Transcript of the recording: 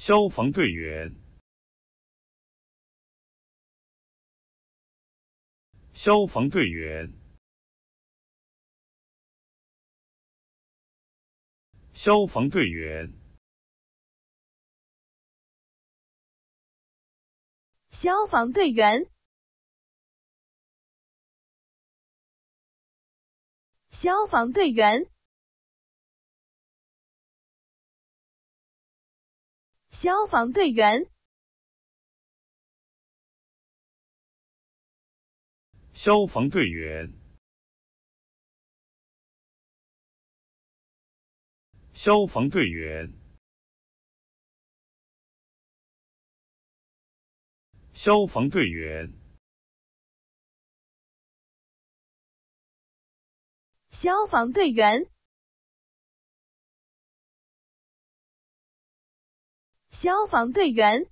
消防队员，消防队员，消防队员，消防队员，消防队员。消防队员，消防队员，消防队员，消防队员，消防队员。消防队员。